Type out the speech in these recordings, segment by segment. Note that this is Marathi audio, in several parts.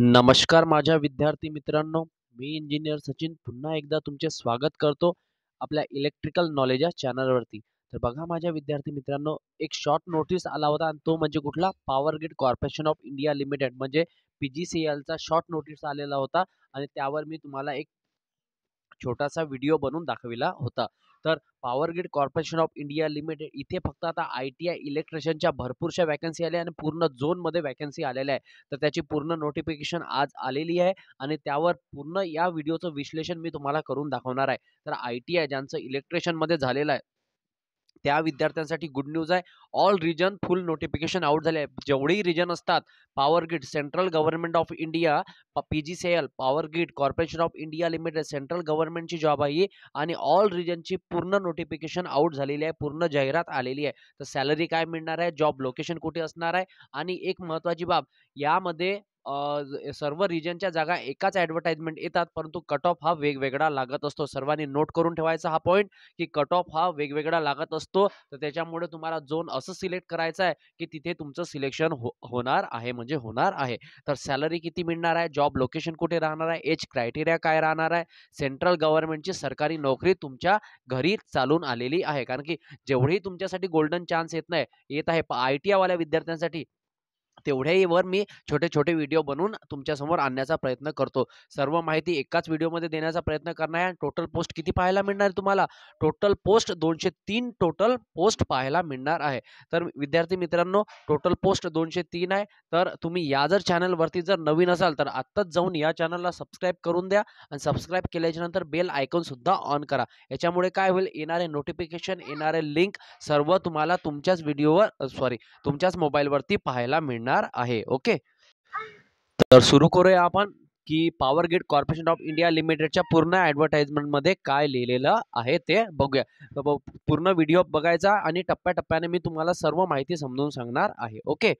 नमस्कार माझ्या विद्यार्थी मित्रांनो मी इंजिनियर सचिन पुन्हा एकदा तुमचे स्वागत करतो आपल्या इलेक्ट्रिकल नॉलेज या चॅनलवरती तर बघा माझ्या विद्यार्थी मित्रांनो एक शॉर्ट नोटीस आला होता आणि तो म्हणजे कुठला power grid corporation of India limited म्हणजे पी जी सी एलचा शॉर्ट नोटीस आलेला होता आणि त्यावर मी तुम्हाला एक छोटासा व्हिडिओ बनवून दाखविला होता तर power grid corporation of India limited इथे फक्त आता आय टी आय इलेक्ट्रिशियनच्या भरपूरशा वॅकन्सी आल्या आणि पूर्ण झोनमध्ये वॅकन्सी आलेल्या आहे तर त्याची पूर्ण नोटिफिकेशन आज आलेली आहे आणि त्यावर पूर्ण या व्हिडिओचं विश्लेषण मी तुम्हाला करून दाखवणार आहे तर आय टी आय ज्यांचं इलेक्ट्रिशियनमध्ये झालेलं आहे त्या विद्यार्थ्यांसाठी गुड न्यूज आहे all region full notification out झाले आहे जेवढेही रिजन असतात power grid central government of India P G C L power grid corporation of India limited central गव्हर्नमेंटची जॉब आहे आणि ऑल रिजनची पूर्ण नोटिफिकेशन आउट झालेली आहे पूर्ण जाहिरात आलेली आहे तर सॅलरी काय मिळणार आहे जॉब लोकेशन कुठे असणार आहे आणि एक महत्त्वाची बाब यामध्ये सर्व रिजनच्या जागा एकाच ॲडव्हर्टाइजमेंट येतात, परंतु कट ऑफ हा वेगवेगळा लागत असतो. सर्वांनी नोट करून ठेवायचा हा पॉईंट की कट ऑफ हा वेगवेगळा लागत असतो. तर त्याच्यामुळे तुम्हाला झोन असं सिलेक्ट करायचं आहे, की तिथे तुमचं सिलेक्शन हो होणार आहे म्हणजे होणार आहे. तर सॅलरी किती मिळणार आहे, जॉब लोकेशन कुठे राहणार आहे, एज क्रायटेरिया काय राहणार आहे, सेंट्रल गव्हर्नमेंटची सरकारी नोकरी तुमच्या घरी चालून आलेली आहे. कारण की जेवढी तुमच्यासाठी गोल्डन चान्स येत नाही येत आहे, आय-टी-आयवाल्या विद्यार्थ्यांसाठी तेवढ्याही वर मी छोटे छोटे व्हिडिओ बनवून तुमच्यासमोर आणण्याचा प्रयत्न करतो सर्व माहिती एकाच व्हिडिओमध्ये देण्याचा प्रयत्न करणार आहे टोटल पोस्ट किती पाहायला मिळणार तुम्हाला टोटल पोस्ट दोनशे तीन टोटल पोस्ट पाहायला मिळणार आहे तर विद्यार्थी मित्रांनो टोटल पोस्ट दोनशे तीन आहे तर तुम्ही या जर चॅनलवरती जर नवीन असाल तर आत्ताच जाऊन या चॅनलला सबस्क्राईब करून द्या आणि सबस्क्राईब केल्याच्या नंतर बेल आयकॉनसुद्धा ऑन करा याच्यामुळे काय होईल येणारे नोटिफिकेशन येणारे लिंक सर्व तुम्हाला तुमच्याच व्हिडिओवर सॉरी तुमच्याच मोबाईलवरती पाहायला मिळणार आहे ओके तर सुरू करूया आपण की power grid corporation of India लिमिटेडच्या पूर्ण मध्ये काय लिहिलेलं आहे ते बघूया पूर्ण व्हिडिओ बघायचा आणि टप्प्याने मी तुम्हाला सर्व माहिती समजून सांगणार आहे ओके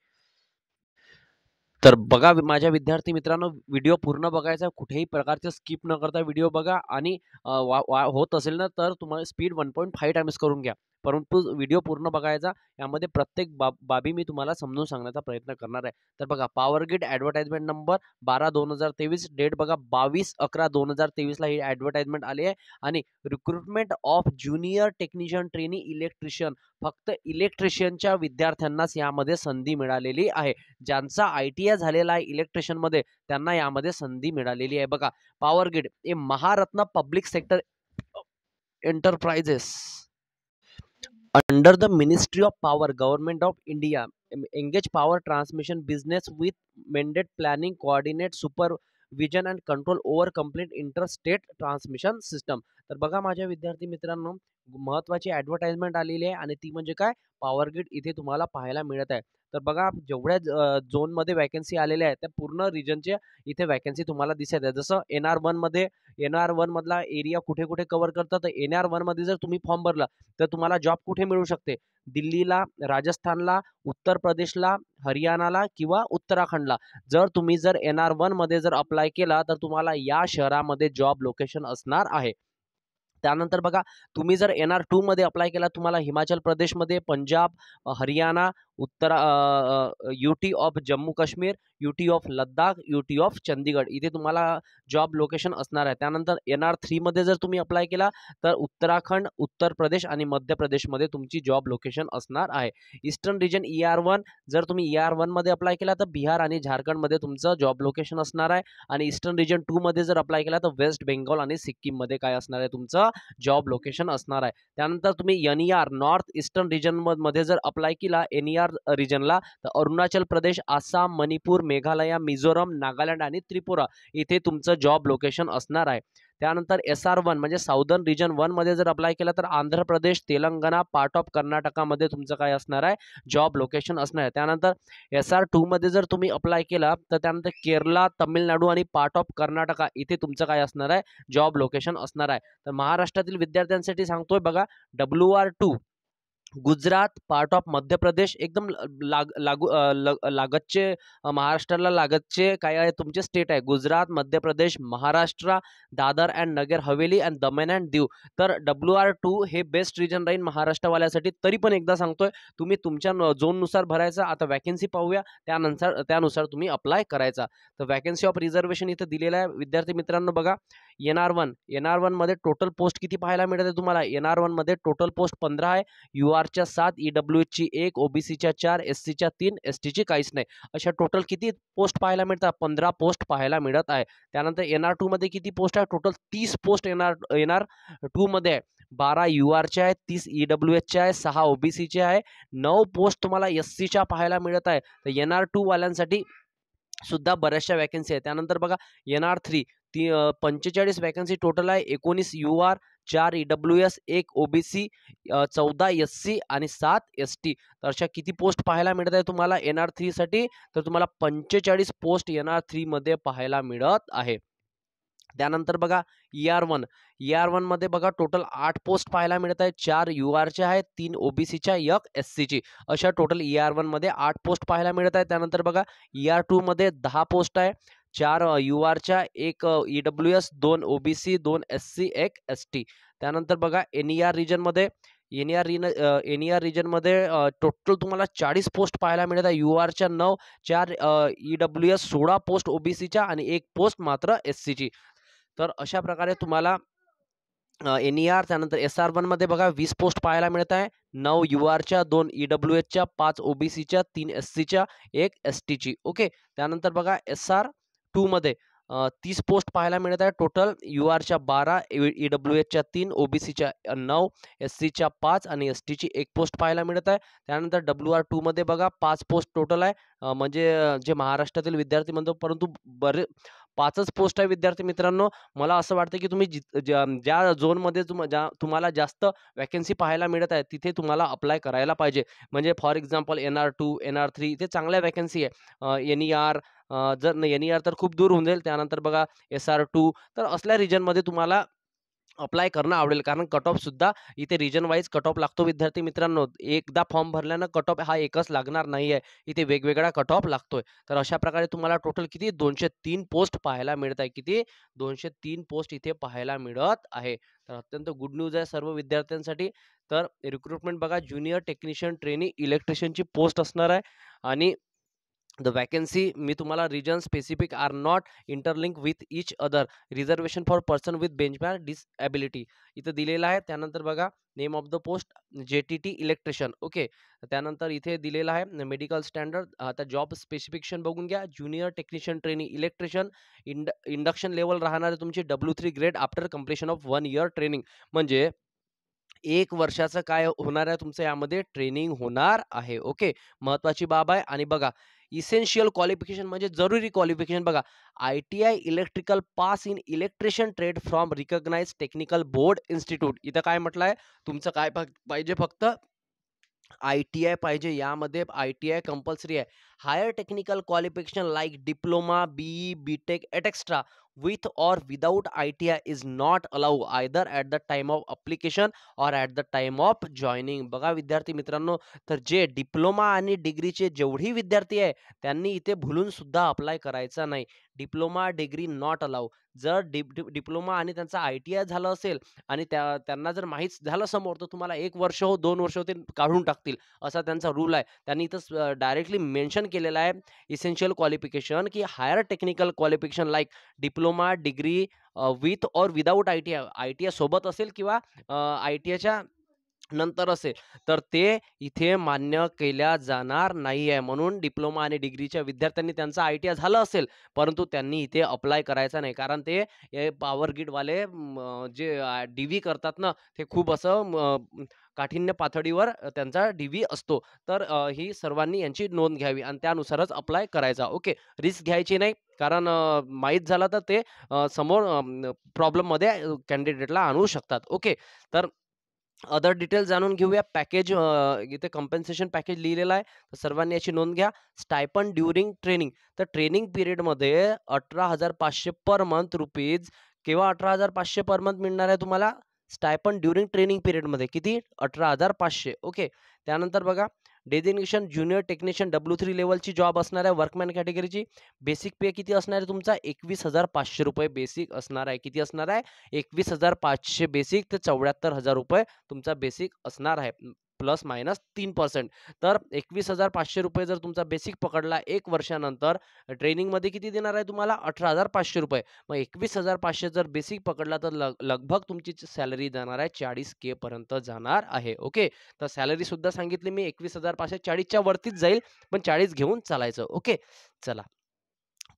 तर बघा माझ्या विद्यार्थी मित्रांनो व्हिडिओ पूर्ण बघायचा कुठेही प्रकारचे स्किप न करता व्हिडिओ बघा आणि होत असेल ना तर तुम्हाला speed one point five times करून घ्या परंतु व्हिडिओ पूर्ण बघायचा यामध्ये प्रत्येक बाब बाबी मी तुम्हाला समजून सांगण्याचा प्रयत्न करणार आहे तर बघा पॉवर ॲडव्हर्टाईजमेंट ॲडव्हर्टाइजमेंट नंबर बारा दोन हजार तेवीस डेट बघा बावीस अकरा दोन हजार तेवीसला ही ॲडव्हर्टाईजमेंट आली आहे आणि recruitment of junior technician trainee electrician फक्त इलेक्ट्रिशियनच्या विद्यार्थ्यांनाच यामध्ये संधी मिळालेली आहे ज्यांचा आय टी आय झालेला आहे इलेक्ट्रिशियनमध्ये त्यांना यामध्ये संधी मिळालेली आहे बघा पॉवर हे महारत्न public sector enterprises under the ministry of of power of India india power transmission business with with planning planning super supervision and control over complete interstate transmission system तर बघा माझ्या विद्यार्थी मित्रांनो महत्त्वाची ॲडव्हर्टाइजमेंट आलेली आहे आणि ती म्हणजे काय पॉवर इथे तुम्हाला पाहायला मिळत आहे तर बघा जेवढ्या झोनमध्ये वॅकन्सी आलेल्या आहेत त्या पूर्ण रिजनच्या इथे वॅकन्सी तुम्हाला दिसत आहे जसं एन आर वनमध्ये एन आर वनमधला मधला एरिया कुठे कुठे कव्हर करतात तर एन आर वनमध्ये जर तुम्ही फॉर्म भरला तर तुम्हाला जॉब कुठे मिळू शकते दिल्लीला राजस्थानला उत्तर प्रदेशला हरियाणाला किंवा उत्तराखंडला जर तुम्ही जर एन आर वनमध्ये जर अप्लाय केला तर तुम्हाला या शहरामध्ये जॉब लोकेशन असणार आहे त्यानंतर बघा तुम्ही जर एन आर टूमध्ये अप्लाय केला तुम्हाला हिमाचल प्रदेशमध्ये Punjab Haryana Uttara UT of Jammu Kashmir UT of Ladakh UT of Chandigarh इथे तुम्हाला जॉब लोकेशन असणार आहे त्यानंतर एन आर थ्रीमध्ये जर तुम्ही अप्लाय केला तर उत्तराखंड उत्तर प्रदेश आणि मध्य प्रदेशमध्ये तुमची जॉब लोकेशन असणार आहे eastern region E R one जर तुम्ही ई आर वनमध्ये अप्लाय केला तर बिहार आणि झारखंडमध्ये तुमचं जॉब लोकेशन असणार आहे आणि ईस्टर्न रिजन टूमध्ये जर अप्लाय केला तर वेस्ट बेंगॉल आणि सिक्कीममध्ये काय असणार आहे तुमचं जॉब लोकेशन असणार आहे त्यानंतर तुम्ही N E R north eastern रिजनमध्ये जर अप्लाय केला एन ई आर रिजनला तर अरुणाचल प्रदेश आसाम मणिपूर मेघालय मिझोरम नागालँड आणि त्रिपुरा इथे तुमचं जॉब लोकेशन असणार आहे त्यानंतर एस आर वन म्हणजे साऊदर्न रिजन वनमध्ये जर अप्लाय केलं तर आंध्र प्रदेश तेलंगणा पार्ट ऑफ कर्नाटकामध्ये तुमचं काय असणार आहे जॉब लोकेशन असणार आहे त्यानंतर एस आर टूमध्ये जर तुम्ही अप्लाय केला तर त्यानंतर केरला तमिळनाडू आणि पार्ट ऑफ कर्नाटका इथे तुमचं काय असणार आहे जॉब लोकेशन असणार आहे तर महाराष्ट्रातील विद्यार्थ्यांसाठी सांगतोय बघा W R two Gujarat part of Madhya Pradesh एकदम लाग लागू लागतचे महाराष्ट्राला लागतचे काय आहे तुमचे स्टेट आहे Gujarat Madhya Pradesh Maharashtra Dadar and Nagar Haveli and Daman and Diu तर डब्ल्यू आर टू हे बेस्ट रिजन राहील महाराष्ट्रवाल्यासाठी तरी पण एकदा सांगतोय तुम्ही तुमच्या झोननुसार भरायचा आता वॅकन्सी पाहूया त्यानुसार त्यानुसार तुम्ही अप्लाय करायचा तर वॅकन्सी ऑफ रिझर्वेशन इथं दिलेलं आहे विद्यार्थी मित्रांनो बघा N R one N R वनमध्ये टोटल पोस्ट किती पाहायला आहे तुम्हाला एन आर वनमध्ये टोटल पोस्ट पंधरा आहे यू आरच्या सात ई e डब्ल्यू एचची एक ओबीसीच्या चार एस सीच्या तीन एस टीची काहीच नाही अशा टोटल किती पोस्ट पाहायला मिळतात पंधरा पोस्ट पाहायला मिळत आहे त्यानंतर एन आर टूमध्ये किती पोस्ट आहे टोटल तीस post N R N R टूमध्ये आहे बारा यू आरच्या आहे तीस ई डब्ल्यू एचच्या आहे सहा ओबीसीचे आहे नऊ पोस्ट तुम्हाला एस सीच्या पाहायला मिळत आहे तर एन आर टूवाल्यांसाठी सुद्धा बऱ्याचशा वॅकन्सी आहे त्यानंतर बघा एन आर थ्री ती पंचेचाळीस वॅकन्सी टोटल आहे एकोणीस यू आर चार ई डब्ल्यू एस एक ओबीसी चौदा एस सी आणि सात एस टी तर अशा किती पोस्ट पाहायला मिळत आहे तुम्हाला एन आर थ्रीसाठी तर तुम्हाला पंचेचाळीस पोस्ट एन आर थ्रीमध्ये पाहायला मिळत आहे त्यानंतर बघा E R one E R वनमध्ये बघा टोटल आठ पोस्ट पाहायला मिळत आहे चार यू आरच्या आहेत तीन ओबीसीच्या एक एस सीची अशा टोटल ई आर वनमध्ये आठ पोस्ट पाहायला मिळत आहे त्यानंतर बघा ई e आर टूमध्ये दहा पोस्ट आहे चार यू आरच्या एक ई डब्ल्यू एस दोन ओबीसी दोन एस सी एक एस टी त्यानंतर बघा एन ई आर रिजनमध्ये एन ई आर रिन एन ई आर रिजनमध्ये टोटल तुम्हाला चाळीस पोस्ट पाहायला मिळत आहे यू आरच्या नऊ चार ई डब्ल्यू एस सोळा पोस्ट सीच्या आणि एक पोस्ट मात्र एस सीची तर अशा प्रकारे तुम्हाला एन ई आर त्यानंतर एस आर वनमध्ये बघा वीस पोस्ट पाहायला मिळत आहे नऊ यू आरच्या दोन ई डब्ल्यू एचच्या पाच ओ बी सीच्या तीन एस सीच्या एक एस टीची ओके त्यानंतर बघा एस आर टूमध्ये तीस पोस्ट पाहायला मिळत आहे टोटल यू आरच्या बारा ई e, डब्ल्यू e एचच्या तीन ओबीसीच्या नऊ एस सीच्या पाच आणि एस टीची एक पोस्ट पाहायला मिळत आहे त्यानंतर डब्ल्यू आर टूमध्ये बघा पाच पोस्ट टोटल आहे म्हणजे जे महाराष्ट्रातील विद्यार्थी म्हणतो परंतु बरे पाचच पोस्ट आहे विद्यार्थी मित्रांनो मला असं वाटतं की तुम्ही ज्या झोनमध्ये तुम ज्या तुम्हाला जास्त वॅकन्सी पाहायला मिळत आहे तिथे तुम्हाला अप्लाय करायला पाहिजे म्हणजे for example N R two N R three इथे चांगल्या वॅकन्सी आहे एन ई आर जर एन ई आर तर खूप दूर होऊन जाईल त्यानंतर बघा एस आर टू तर असल्या रिजनमध्ये तुम्हाला अप्लाय करणं आवडेल कारण कट ऑफ सुद्धा इथे रिजन वाईज कट ऑफ लागतो विद्यार्थी मित्रांनो एकदा फॉर्म भरल्यानं कट ऑफ हा एकच लागणार नाही आहे इथे वेगवेगळा कट ऑफ लागतोय तर अशा प्रकारे तुम्हाला टोटल किती दोनशे तीन पोस्ट पाहायला मिळत आहे किती दोनशे तीन पोस्ट इथे पाहायला मिळत आहे तर अत्यंत गुड न्यूज आहे सर्व विद्यार्थ्यांसाठी तर रिक्रुटमेंट बघा ज्युनियर टेक्निशियन ट्रेनिंग इलेक्ट्रिशियनची पोस्ट असणार आहे आणि द वॅकन्सी मी तुम्हाला region specific are not interlink with each other reservation for person with mark disability इथं दिलेलं आहे त्यानंतर बघा name of the post J T T electrician okay त्यानंतर इथे दिलेलं आहे मेडिकल स्टँडर्ड आता जॉब स्पेसिफिकेशन बघून घ्या ज्युनियर टेक्निशियन ट्रेनिंग इलेक्ट्रिशियन इंड इंडक्शन लेवल राहणारे तुमचे W three grade after completion of one year training म्हणजे एक वर्षाचं काय होणार आहे तुमचं यामध्ये ट्रेनिंग होणार आहे ओके महत्त्वाची बाब आहे आणि बघा इसेन्शियल क्वालिफिकेशन म्हणजे जरुरी क्वालिफिकेशन बघा I T I electrical pass in electrician trade from recognize technical board institute इथं काय म्हटलं आहे तुमचं काय पाहिजे फक्त आय टी आय पाहिजे यामध्ये आय टी आय कंपल्सरी आहे higher technical qualification like diploma B E B tech एटेक्स्ट्रा with or without ITI is not allowed either at the time of application or at the time of joining बघा विद्यार्थी मित्रांनो तर जे डिप्लोमा आणि डिग्रीचे जेवढी विद्यार्थी आहे त्यांनी इथे भुलून सुद्धा अप्लाय करायचा नाही डिप्लोमा डिग्री नॉट अलाव जर डिप्लोमा आणि त्यांचा आय टी आय झालं असेल आणि त्या त्यांना जर माहीत झालं समोर तर तुम्हाला एक वर्ष हो दोन वर्ष हो काढून टाकतील असा त्यांचा रूल आहे त्यांनी इथं डायरेक्टली मेन्शन केलेला आहे इसेन्शियल क्वालिफिकेशन की higher technical qualification like diploma degree with और without I T I I T I सोबत असेल किंवा आय uh, टी आयच्या नंतर असेल तर ते इथे मान्य केल्या जाणार नाही आहे म्हणून डिप्लोमा आणि डिग्रीच्या विद्यार्थ्यांनी त्यांचा आय टी आय झालं असेल परंतु त्यांनी इथे अप्लाय करायचा नाही कारण ते पॉवर ग्रीडवाले जे डी व्ही करतात ना ते खूप असं काठिण्य पातळीवर त्यांचा डी व्ही असतो तर ही सर्वांनी यांची नोंद घ्यावी आणि त्यानुसारच अप्लाय करायचा ओके रिस्क घ्यायची नाही कारण माहीत झालं तर ते समोर प्रॉब्लेममध्ये कॅन्डिडेटला आणू शकतात ओके तर अदर डिटेल्स जाणून घेऊया पॅकेज इथे कम्पेन्सेशन पॅकेज लिहिलेलं आहे तर सर्वांनी याची नोंद घ्या स्टायपन ड्युरिंग ट्रेनिंग तर ट्रेनिंग पिरियडमध्ये अठरा हजार पाचशे पर मंथ रुपीज किंवा अठरा हजार पाचशे पर मंथ मिळणार आहे तुम्हाला स्टायपन ड्युरिंग ट्रेनिंग पिरियडमध्ये किती अठरा हजार पाचशे ओके त्यानंतर बघा designation junior technician W three लेवलची जॉब असणार आहे वर्कमॅन कॅटेगरीची बेसिक पे किती असणार आहे तुमचा एकवीस हजार पाचशे रुपये बेसिक असणार आहे किती असणार आहे एकवीस हजार पाचशे बेसिक ते चौऱ्याहत्तर हजार रुपये तुमचा बेसिक असणार आहे प्लस मायनस तीन पर्सेंट तर एकवीस हजार पाचशे रुपये जर तुमचा बेसिक पकडला एक वर्षानंतर ट्रेनिंगमध्ये किती देणार आहे तुम्हाला अठरा हजार पाचशे रुपये मग एकवीस हजार पाचशे जर बेसिक पकडला तर लग लगभग तुमची सॅलरी जाणार आहे चाळीस के पर्यंत जाणार आहे ओके तर सॅलरी सुद्धा सांगितली मी एकवीस हजार पाचशे चाळीसच्या वरतीच जाईल पण चाळीस घेऊन चालायचं ओके चला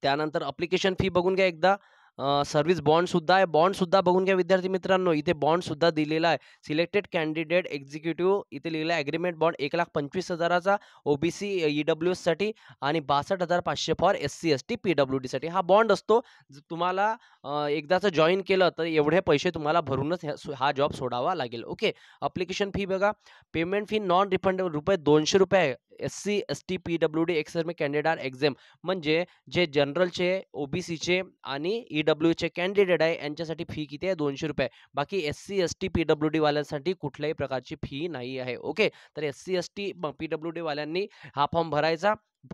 त्यानंतर अप्लिकेशन फी बघून घ्या एकदा सर्व्हिस सुद्धा आहे सुद्धा बघून घ्या विद्यार्थी मित्रांनो इथे बॉन्डसुद्धा दिलेला आहे सिलेक्टेड कॅन्डिडेट एक्झिक्युटिव्ह इथे लिहिलं आहे ॲग्रीमेंट बॉन्ड एक लाख पंचवीस हजाराचा ओबीसी ई डब्ल्यू एससाठी आणि बासष्ट हजार पाचशे for S C S T P W डीसाठी हा बॉन्ड असतो तुम्हाला एकदाचं जॉईन केलं तर एवढे पैसे तुम्हाला भरूनच हा जॉब सोडावा लागेल ओके अप्लिकेशन फी बघा पेमेंट फी नॉन रिफंडेबल रुपये दोनशे रुपये S C S T P W D एक्सरमे कॅन्डिडेट एक्झाम म्हणजे जे जनरलचे ओबीसीचे आणि ई डब्ल्यू चे कॅन्डिडेट आहे यांच्यासाठी फी किती आहे दोनशे रुपये बाकी S C S T P W D वाल्यांसाठी कुठल्याही प्रकारची फी नाही आहे ओके तर S C S T P D वाल्यांनी हा फॉर्म भरायचा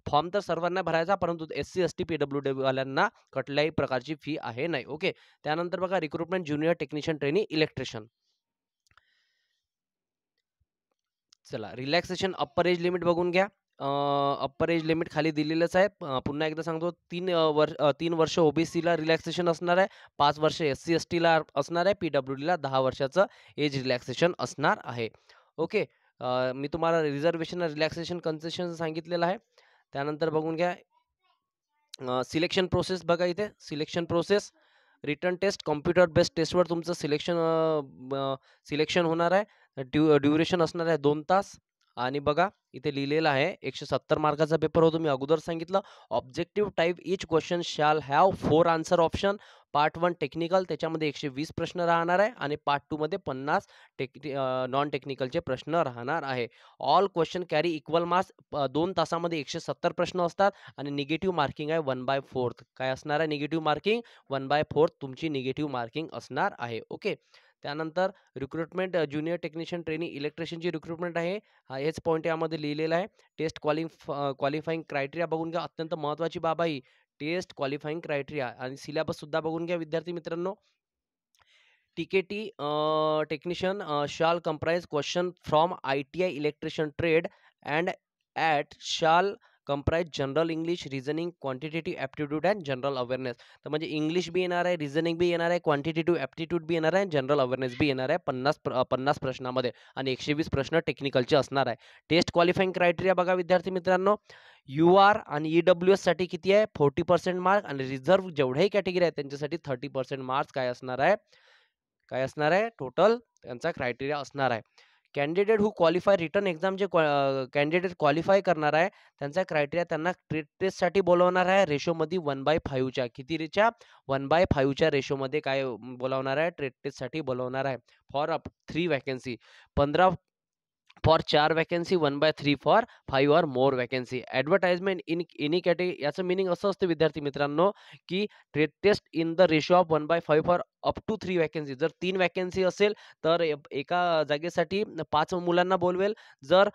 फॉर्म तर सर्वांना भरायचा परंतु S C S T P W D वाल्यांना कुठल्याही प्रकारची फी आहे नाही ओके त्यानंतर बघा recruitment junior technician training electrician चला रिलॅक्सेशन अपर एज लिमिट बघून घ्या अप्पर एज लिमिट खाली दिलेलंच आहे पुन्हा एकदा सांगतो तीन वर्ष तीन वर्ष ओबीसीला रिलॅक्सेशन असणार आहे पाच वर्ष एस सी एस टीला असणार आहे पी डब्ल्यू डीला दहा वर्षाचं एज रिलॅक्सेशन असणार आहे ओके मी तुम्हाला रिझर्वेशन रिलॅक्सेशन कन्सेशन सांगितलेलं आहे त्यानंतर बघून घ्या सिलेक्शन प्रोसेस बघा इथे selection process written test computer based टेस्टवर तुमचं सिलेक्शन सिलेक्शन होणार आहे ड्यु ड्युरेशन असणार आहे दोन तास आणि बघा इथे लिहिलेलं आहे एकशे सत्तर मार्काचा पेपर होतो मी अगोदर सांगितलं objective type each question shall have four answer option part one technical त्याच्यामध्ये एकशे वीस प्रश्न राहणार आहे आणि पार्ट टूमध्ये पन्नास टेक नॉन टेक्निकलचे प्रश्न राहणार आहे all question carry equal marks दोन तासामध्ये एकशे सत्तर प्रश्न असतात आणि निगेटिव्ह मार्किंग आहे वन बाय फोर्थ काय असणार आहे negative marking one by fourth तुमची निगेटिव्ह मार्किंग असणार आहे ओके त्यानंतर रिक्रुटमेंट ज्युनियर टेक्निशियन ट्रेनिंग इलेक्ट्रिशियनची रिक्रुटमेंट आहे हेच पॉईंट यामध्ये लिहिलेलं आहे टेस्ट क्वालिफ क्वालिफाईंग क्रायटेरिया बघून घ्या अत्यंत महत्त्वाची बाब आहे टेस्ट क्वालिफाईंग क्रायटेरिया आणि सिलेबससुद्धा बघून घ्या विद्यार्थी मित्रांनो टिकेटी technician shall comprise question from I T I electrician trade and at shall comprise general English reasoning quantitative aptitude and general awareness तर म्हणजे इंग्लिश बी येणार आहे रिझनिंग बी येणार आहे क्वांटिटेटिव्ह ॲप्टिट्यूड बी येणार आहे जनरल अवेअरनेस बी येणार आहे पन्नास प्र पन्नास प्रश्नामध्ये आणि एकशे वीस प्रश्न टेक्निकलचे असणार आहे टेस्ट क्वालिफाईंग क्रायटेरिया बघा विद्यार्थी मित्रांनो यू आर आणि ई e डब्ल्यू एससाठी किती आहे फोर्टी पर्सेंट मार्क आणि रिझर्व्ह जेवढ्याही कॅटेगरी आहे त्यांच्यासाठी थर्टी पर्सेंट मार्क्स काय असणार आहे काय असणार आहे टोटल त्यांचा क्रायटेरिया असणार आहे candidate who qualify written exam जे कॅन्डिडेट क्वालिफाय करणार आहे त्यांचा क्रायटेरिया त्यांना ट्रेड टेस्टसाठी बोलवणार आहे रेशोमध्ये वन बाय फाईव्हच्या किती रेच्या वन बाय फाईव्हच्या रेशोमध्ये काय बोलावणार आहे ट्रेड टेस्टसाठी बोलवणार आहे फॉर अप थ्री वॅकन्सी पंधरा फॉर चार vacancy one by three for five or more vacancy advertisement in any category याचं मिनिंग असं असतं विद्यार्थी मित्रांनो की trade test in the ratio of one by five for up to three vacancy जर तीन वॅकन्सी असेल तर एका जागेसाठी पाच मुलांना बोलवेल जर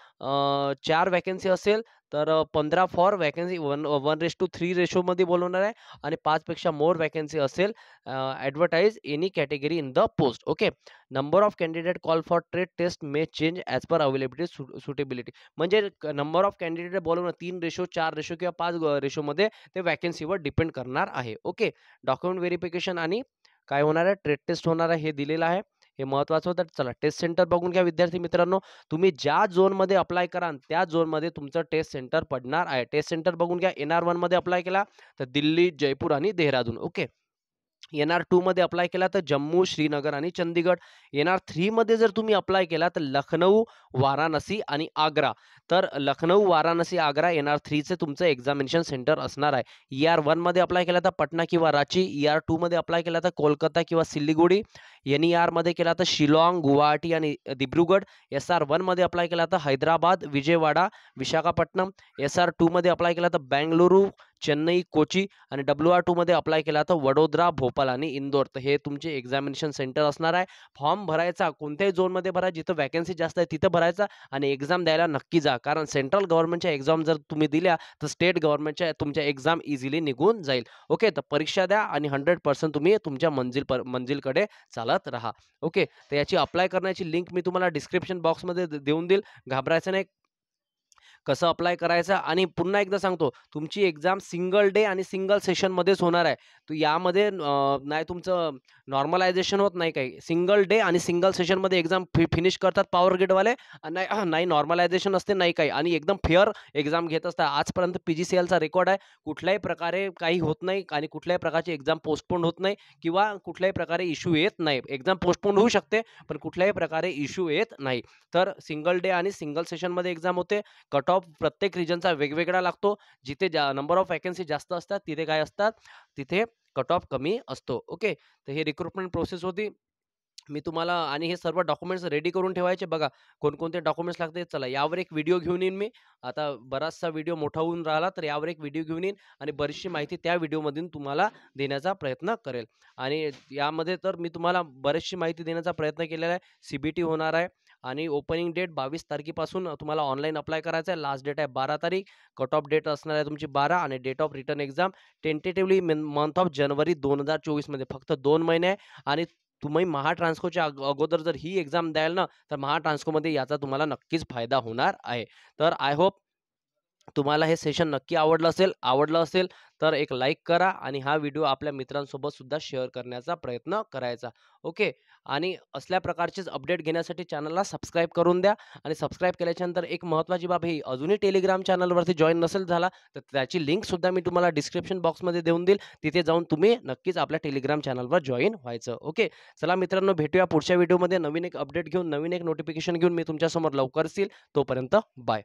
चार वॅकन्सी असेल तर पंधरा फॉर वॅकन्सी वन वन रेश टू थ्री रेशोमध्ये बोलवणार आहे आणि पाचपेक्षा मोर वॅकन्सी असेल advertise any category in the post okay number of candidate call for trade test may change as per availability suitability म्हणजे नंबर ऑफ कॅन्डिडेट बोलवणं तीन रेशो चार रेशो किंवा पाच रेशोमध्ये ते वॅकन्सीवर डिपेंड करणार आहे ओके डॉक्युमेंट व्हेरिफिकेशन आणि काय होणार आहे ट्रेड टेस्ट होणार आहे हे दिलेलं आहे हे महत्वाचं होतं चला टेस्ट सेंटर बघून घ्या विद्यार्थी मित्रांनो तुम्ही ज्या झोनमध्ये अप्लाय कराल त्या झोन मध्ये तुमचं टेस्ट सेंटर पडणार आहे टेस्ट सेंटर बघून घ्या एन आर मध्ये अप्लाय केला तर दिल्ली जयपूर आणि देहरादून ओके एन आर टूमध्ये अप्लाय केला तर जम्मू श्रीनगर आणि चंदीगड एन आर थ्रीमध्ये जर तुम्ही अप्लाय केला तर लखनऊ वाराणसी आणि आग्रा तर लखनऊ वाराणसी आग्रा एन आर थ्रीचे तुमचं एक्झामिनेशन सेंटर असणार आहे ई आर वनमध्ये अप्लाय केला तर पटना किंवा रांची ई आर टूमध्ये अप्लाय केला तर कोलकाता किंवा सिल्लीगुडी एन ई e आरमध्ये केला तर शिलाँग गुवाहाटी आणि दिब्रुगड एस आर वनमध्ये अप्लाय केला तर हैदराबाद विजयवाडा विशाखापट्टणम एस आर टूमध्ये अप्लाय केला तर बँगलुरू चेन्नई कोची आणि डब्ल्यू आर टूमध्ये अप्लाय केला तर वडोदरा भोपाल आणि इंदोर तर हे तुमचे एक्झामिनेशन सेंटर असणार आहे फॉर्म भरायचा कोणत्याही झोनमध्ये भरा जिथं वॅकन्सी जास्त आहे तिथं भरायचा आणि एक्झाम द्यायला नक्की जा कारण सेंट्रल गव्हर्नमेंटच्या एक्झाम जर तुम्ही दिल्या तर स्टेट गव्हर्नमेंटच्या तुमच्या एक्झाम इझिली निघून जाईल ओके तर परीक्षा द्या आणि हंड्रेड पर्सेंट तुम्ही तुमच्या मंजिल पर मंजिलकडे चालत राहा ओके तर याची अप्लाय करण्याची लिंक मी तुम्हाला डिस्क्रिप्शन बॉक्समध्ये देऊन देईल घाबरायचं नाही कसं अप्लाय करायचं आणि पुन्हा एकदा सांगतो तुमची एक्झाम सिंगल डे आणि सिंगल सेशनमध्येच होणार आहे तो यामध्ये नाही तुमचं नॉर्मलायझेशन होत नाही काही सिंगल डे आणि सिंगल सेशनमध्ये एक्झाम फि फिनिश करतात पॉवर ग्रेडवाले नाही नाही नॉर्मलायझेशन असते नाही काही आणि एकदम फेअर एक्झाम घेत असतात आजपर्यंत पी जी सी एलचा रेकॉर्ड आहे कुठल्याही प्रकारे काही होत नाही आणि कुठल्याही प्रकारची एक्झाम पोस्टपोन होत नाही किंवा कुठल्याही प्रकारे इश्यू येत नाही एक्झाम पोस्टपोन होऊ शकते पण कुठल्याही प्रकारे इश्यू येत नाही तर सिंगल डे आणि सिंगल सेशनमध्ये एक्झाम होते कट ऑफ ऑफ प्रत्येक रिजनचा वेगवेगळा लागतो जिथे जा नंबर ऑफ वॅकन्सी जास्त असतात तिथे काय असतात तिथे कट ऑफ कमी असतो ओके तर हे रिक्रुटमेंट प्रोसेस होती मी तुम्हाला आणि हे सर्व डॉक्युमेंट्स रेडी करून ठेवायचे बघा कोणकोणते डॉक्युमेंट्स लागते चला यावर एक व्हिडिओ घेऊन येईन मी आता बराचसा व्हिडिओ मोठा होऊन राहिला तर यावर एक व्हिडिओ घेऊन येईन आणि बरीचशी माहिती त्या व्हिडिओमधून तुम्हाला देण्याचा प्रयत्न करेल आणि यामध्ये तर मी तुम्हाला बरीचशी माहिती देण्याचा प्रयत्न केलेला आहे सी होणार आहे आणि ओपनिंग डेट बावीस तारखेपासून तुम्हाला ऑनलाईन अप्लाय करायचं आहे लास्ट डेट आहे बारा तारीख कट ऑफ डेट असणार आहे तुमची बारा आणि date of written exam tentatively month of जानेवारी दोन हजार चोवीसमध्ये फक्त दोन महिने आणि तुम्ही महाट्रान्सकोच्या अगोदर जर ही एक्झाम द्याल ना तर महाट्रान्सकोमध्ये याचा तुम्हाला नक्कीच फायदा होणार आहे तर आय होप तुम्हाला हे सेशन नक्की आवडलं असेल आवडलं असेल तर एक लाईक करा आणि हा व्हिडिओ आपल्या मित्रांसोबत सुद्धा शेअर करण्याचा प्रयत्न करायचा ओके आणि असल्या प्रकारचेच अपडेट घेण्यासाठी चॅनलला सबस्क्राईब करून द्या आणि सबस्क्राईब केल्याच्यानंतर एक महत्त्वाची बाब ही अजूनही टेलिग्राम चॅनलवरती जॉईन नसेल झाला तर त्याची लिंकसुद्धा मी तुम्हाला डिस्क्रिप्शन बॉक्समध्ये देऊन देईल तिथे जाऊन तुम्ही नक्कीच आपल्या टेलिग्राम चॅनलवर जॉईन व्हायचं ओके चला मित्रांनो भेटूया पुढच्या व्हिडिओमध्ये नवीन एक अपडेट घेऊन नवीन एक नोटिफिकेशन घेऊन मी तुमच्यासमोर लवकर येईल तोपर्यंत बाय